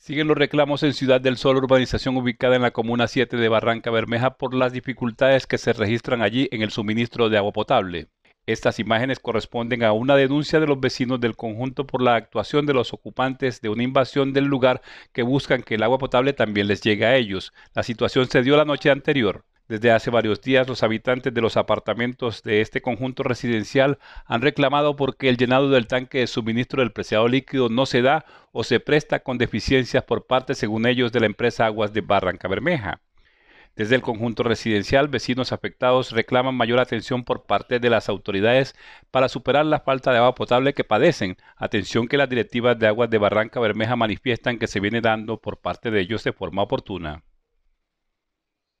Siguen los reclamos en Ciudad del Sol, urbanización ubicada en la Comuna 7 de Barranca Bermeja, por las dificultades que se registran allí en el suministro de agua potable. Estas imágenes corresponden a una denuncia de los vecinos del conjunto por la actuación de los ocupantes de una invasión del lugar que buscan que el agua potable también les llegue a ellos. La situación se dio la noche anterior. Desde hace varios días, los habitantes de los apartamentos de este conjunto residencial han reclamado porque el llenado del tanque de suministro del preciado líquido no se da o se presta con deficiencias por parte, según ellos, de la empresa Aguas de Barranca Bermeja. Desde el conjunto residencial, vecinos afectados reclaman mayor atención por parte de las autoridades para superar la falta de agua potable que padecen, atención que las directivas de Aguas de Barranca Bermeja manifiestan que se viene dando por parte de ellos de forma oportuna.